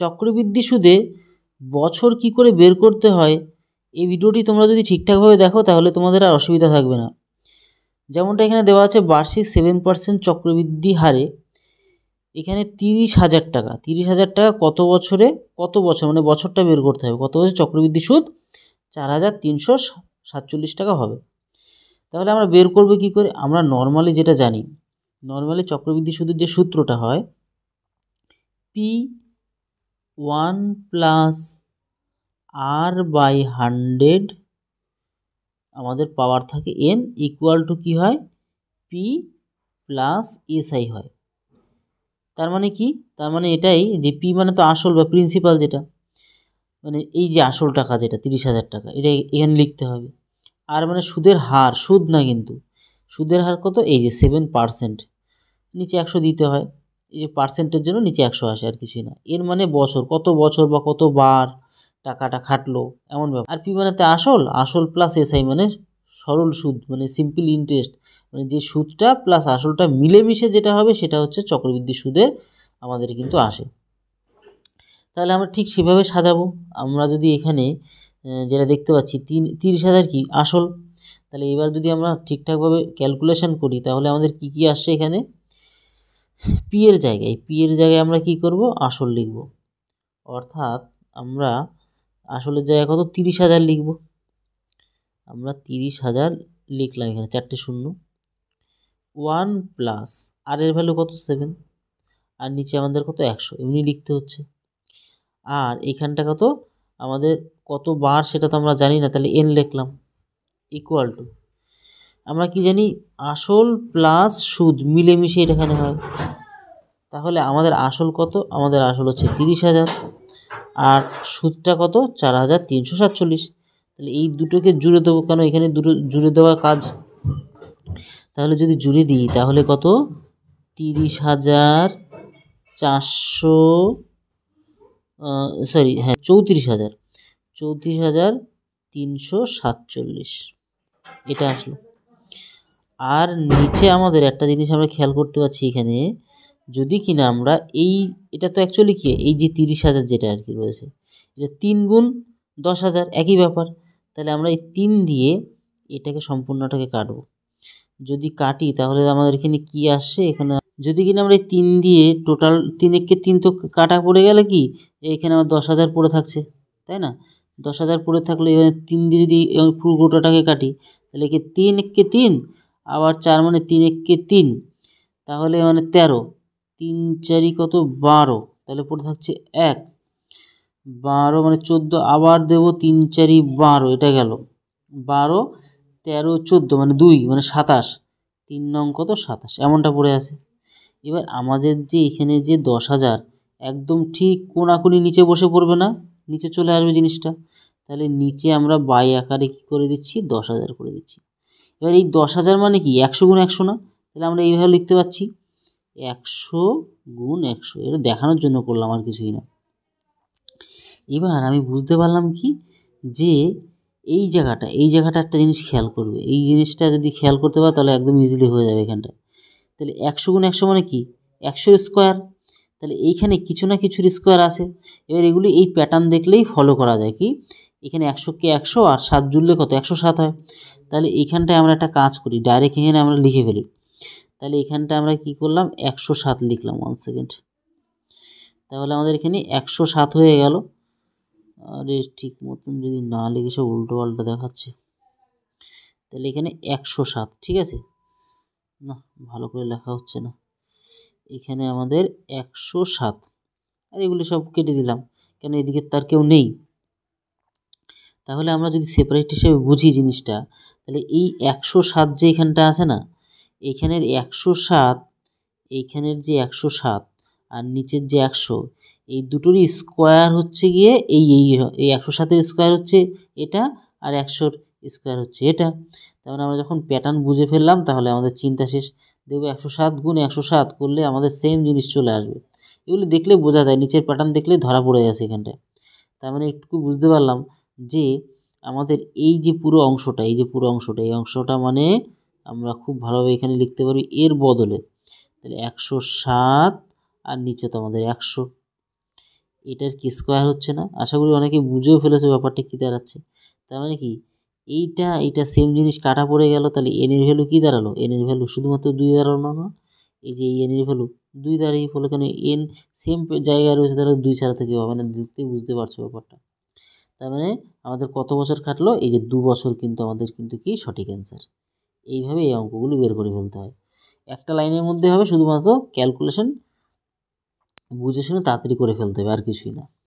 চক্রবৃদ্ধি সুদে বছর কি করে বের করতে হয় এই ভিডিওটি তোমরা যদি ঠিকঠাকভাবে দেখো তাহলে তোমাদের আর অসুবিধা থাকবে না যেমনটা এখানে দেওয়া আছে বার্ষিক সেভেন পার্সেন্ট চক্রবৃদ্ধি হারে এখানে তিরিশ হাজার টাকা তিরিশ হাজার টাকা কত বছরে কত বছর মানে বছরটা বের করতে হবে কত বছর চক্রবৃদ্ধি সুদ চার হাজার তিনশো সাতচল্লিশ টাকা হবে তাহলে আমরা বের করব কি করে আমরা নর্মালি যেটা জানি নর্মালি চক্রবৃদ্ধি সুদের যে সূত্রটা হয় P one plus R by hundred আমাদের পাওয়ার থাকে এন ইকুয়াল টু কী হয় পি প্লাস এসআই হয় তার মানে কি তার মানে এটাই যে পি মানে তো আসল বা প্রিন্সিপাল যেটা মানে এই যে আসল টাকা যেটা তিরিশ হাজার টাকা এটা এখানে লিখতে হবে আর মানে সুদের হার সুদ না কিন্তু সুদের হার কত এই যে সেভেন পার্সেন্ট নিচে একশো দিতে হয় এই যে পার্সেন্টের জন্য নিচে একশো আসে আর কিছুই না এর মানে বছর কত বছর বা কত বার টাকাটা খাটলো এমন ব্যাপার আর পি মানেতে আসল আসল প্লাস এসআই মানে সরল সুদ মানে সিম্পল ইন্টারেস্ট মানে যে সুদটা প্লাস আসলটা মিলেমিশে যেটা হবে সেটা হচ্ছে চক্রবৃদ্ধি সুদের আমাদের কিন্তু আসে তাহলে আমরা ঠিক সেভাবে সাজাবো আমরা যদি এখানে যেটা দেখতে পাচ্ছি তিন তিরিশ হাজার কি আসল তাহলে এবার যদি আমরা ঠিকঠাকভাবে ক্যালকুলেশন করি তাহলে আমাদের কি কি আসছে এখানে পি এর জায়গায় পি এর জায়গায় আমরা কি করব আসল লিখব অর্থাৎ আমরা আসলের জায়গায় কত তিরিশ হাজার লিখব আমরা তিরিশ হাজার লিখলাম এখানে চারটে শূন্য ওয়ান প্লাস আর এর ভ্যালু কত সেভেন আর নিচে আমাদের কত একশো এমনি লিখতে হচ্ছে আর এখানটা কত আমাদের কত বার সেটা তো আমরা জানি না তাহলে এন লিখলাম ইকুয়াল টু আমরা কি জানি আসল প্লাস সুদ মিলেমিশে এটা এখানে হয় তাহলে আমাদের আসল কত আমাদের আসল হচ্ছে তিরিশ হাজার আর সুদটা কত চার হাজার তিনশো সাতচল্লিশ তাহলে এই দুটোকে জুড়ে দেবো কেন এখানে দুটো জুড়ে দেওয়া কাজ তাহলে যদি জুড়ে দিই তাহলে কত তিরিশ হাজার চারশো সরি হ্যাঁ চৌত্রিশ হাজার চৌত্রিশ হাজার তিনশো সাতচল্লিশ এটা আসলো আর নিচে আমাদের একটা জিনিস আমরা খেয়াল করতে পারছি এখানে যদি কিনা আমরা এই এটা তো অ্যাকচুয়ালি কি এই যে তিরিশ হাজার যেটা আর কি রয়েছে এটা তিন গুণ দশ হাজার একই ব্যাপার তাহলে আমরা এই তিন দিয়ে এটাকে সম্পূর্ণটাকে কাটবো যদি কাটি তাহলে আমাদের এখানে কি আসে এখানে যদি কিনা আমরা এই তিন দিয়ে টোটাল তিন এককে তিন তো কাটা পড়ে গেলে কি এখানে আমার দশ হাজার পড়ে থাকছে তাই না দশ হাজার পড়ে থাকলে এখানে তিন দিয়ে যদি পুরো গোটাটাকে কাটি তাহলে কি তিন এককে তিন আবার চার মানে তিন এককে তিন তাহলে মানে তেরো তিন চারি কত বারো তাহলে পড়ে থাকছে এক বারো মানে চোদ্দো আবার দেব তিন চারি বারো এটা গেল বারো তেরো চোদ্দো মানে দুই মানে সাতাশ তিন নং কত সাতাশ এমনটা পড়ে আছে এবার আমাদের যে এখানে যে দশ হাজার একদম ঠিক কোনাকুনি নিচে বসে পড়বে না নিচে চলে আসবে জিনিসটা তাহলে নিচে আমরা বাই আকারে কী করে দিচ্ছি দশ হাজার করে দিচ্ছি এবার এই দশ হাজার মানে কি একশো গুণ একশো না তাহলে আমরা এইভাবে লিখতে পাচ্ছি একশো গুণ একশো এটা দেখানোর জন্য করলাম আর কিছুই না এবার আমি বুঝতে পারলাম কি যে এই জায়গাটা এই জায়গাটা একটা জিনিস খেয়াল করবে এই জিনিসটা যদি খেয়াল করতে পারে তাহলে একদম ইজিলি হয়ে যাবে এখানটা তাহলে একশো গুণ একশো মানে কি একশো স্কোয়ার তাহলে এইখানে কিছু না কিছুর স্কোয়ার আছে এবার এগুলি এই প্যাটার্ন দেখলেই ফলো করা যায় কি এখানে একশোকে একশো আর সাত জুড়লে কত একশো সাত হয় তাহলে এখানটায় আমরা একটা কাজ করি ডাইরেক্ট এখানে আমরা লিখে ফেলি তাহলে এখানটা আমরা কি করলাম একশো সাত লিখলাম ওয়ান সেকেন্ড তাহলে আমাদের এখানে একশো সাত হয়ে গেল আরে ঠিক মতন যদি না লিখে সব উল্টো পাল্টা দেখাচ্ছে তাহলে এখানে একশো সাত ঠিক আছে না ভালো করে লেখা হচ্ছে না এখানে আমাদের একশো সাত আর এগুলি সব কেটে দিলাম কেন এদিকে তার কেউ নেই তাহলে আমরা যদি সেপারেট হিসেবে বুঝি জিনিসটা তাহলে এই একশো সাত যে এখানটা আছে না এইখানের একশো সাত এইখানের যে একশো সাত আর নিচের যে একশো এই দুটোরই স্কোয়ার হচ্ছে গিয়ে এই এই এই একশো সাতের স্কোয়ার হচ্ছে এটা আর একশোর স্কোয়ার হচ্ছে এটা তাহলে আমরা যখন প্যাটার্ন বুঝে ফেললাম তাহলে আমাদের চিন্তা শেষ দেখবো একশো সাত গুণ একশো সাত করলে আমাদের সেম জিনিস চলে আসবে এগুলো দেখলে বোঝা যায় নিচের প্যাটার্ন দেখলে ধরা পড়ে গেছে এখানটায় তার মানে একটুকু বুঝতে পারলাম যে আমাদের এই যে পুরো অংশটা এই যে পুরো অংশটা এই অংশটা মানে আমরা খুব ভালোভাবে এখানে লিখতে পারি এর বদলে তাহলে একশো সাত আর নিচে তো আমাদের একশো এটার কি স্কোয়ার হচ্ছে না আশা করি অনেকে বুঝেও ফেলেছে ব্যাপারটা কী দাঁড়াচ্ছে তার মানে কি এইটা এইটা সেম জিনিস কাটা পড়ে গেল তাহলে এনের ভ্যালু কী দাঁড়ালো এনের ভ্যালু শুধুমাত্র দুই দাঁড়ালো না এই যে এই এনের ভ্যালু দুই দাঁড়িয়ে ফলে কেন এন সেম জায়গায় রয়েছে তাহলে দুই ছাড়া তো কেউ হবে না দেখতেই বুঝতে পারছো ব্যাপারটা তার মানে আমাদের কত বছর কাটলো এই যে দু বছর কিন্তু আমাদের কিন্তু কি সঠিক অ্যান্সার এইভাবে এই অঙ্কগুলো বের করে ফেলতে হয় একটা লাইনের মধ্যে হবে শুধুমাত্র ক্যালকুলেশন বুঝে শুনে তাড়াতাড়ি করে ফেলতে হবে আর কিছুই না